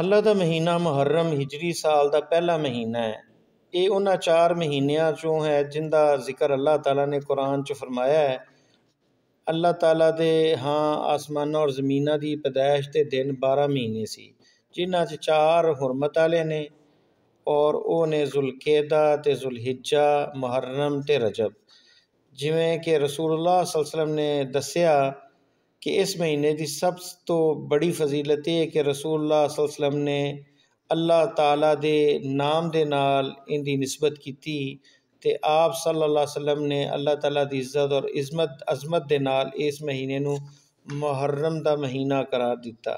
अल्लाह का महीना मुहर्रम हिजरी साल का पहला महीना है ये उन्होंने चार महीनों चो है जिंदा जिक्र अल्लाह तला ने कुरान च फरमाया है अल्लाह तला के हाँ आसमाना और जमीन की पैदाइश के दिन बारह महीने से जिन्हें चार हरमत आए ने और ने जुलकेदा तो जुलहिजा मुहर्रम तो रजब जिमें कि रसूल सलम ने दसिया कि इस महीने की सब तो बड़ी फजीलत है कि रसूलुल्लाह ने अल्लाह तला के नाम के नाल इंदी नस्बत की ते आप सल अलैहि ने अल्लाह तला की इज्जत और इज्मत अजमत दे नाल इस महीने मुहर्रम का महीना करार दिता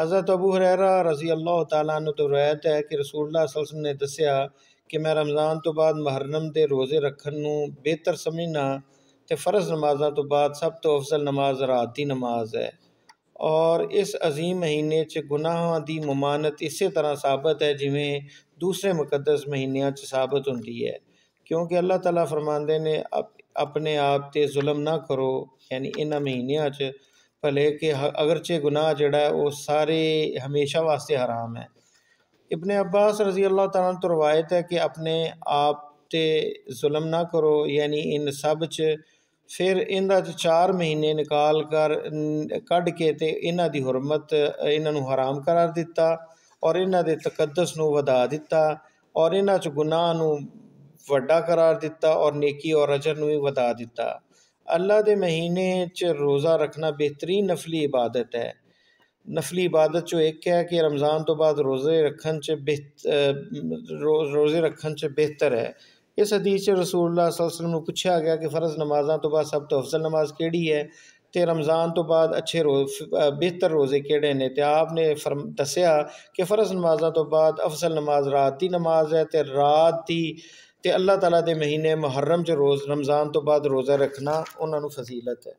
हज़रत अबू हरेरा रजी अल्लाह तु तो रवायत है कि रसूलुल्लाह ने दसिया कि मैं रमज़ान तो बाद मुहर्रम के रोज़े रखन बेहतर समझना तो फ़र्ज़ नमाजा तो बाद सब तो अफजल नमाज रात की नमाज है और इस अजीम महीने च गुनाह की ममानत इस तरह साबित है जिमें दूसरे मुकदस महीनों साबित होंगी है क्योंकि अल्लाह तला फरमाते ने अप, अपने आप से जुल्म ना करो यानी इन महीनों च भले कि अगरचे गुनाह जड़ा वह सारे हमेशा वास्ते हराम है इबन अब्बास रजी अल्लाह तला तो रवायत है कि अपने आप से जुलम ना करो यानी इन सब च फिर इन चार महीने निकाल कर क्ड के तो इन्हों हरमत इन्हों हराम करार दिता और इन्हें तकदस ना दिता और इन गुनाह व्डा करार दिता और नेकी और अजर भी वधा दिता अल्लाह के महीने च रोज़ा रखना बेहतरीन नफली इबादत है नफली इबादत चो एक है कि रमज़ान तो बाद रोज़े रखन च बेह रो रोज़े रखन च बेहतर है इस हदीस रसूलुल्लाह सल्लल्लाहु अलैहि पुच्छेआ गया कि फर्ज नमाजा तो बाद सब तो अफजल नमाज कहड़ी है तो रमज़ान तो बाद अच्छे रोज़ बेहतर रोज़े केह्ड़े ने आपने फरम दसिया कि फर्ज नमाजा तो बाद अफजल नमाज रात की नमाज है तो रात की तो अल्लाह ताला दे महीने मुहर्रम च रोज़ रमज़ान तो बाद रोज़ा रखना उन्होंने फजीलत है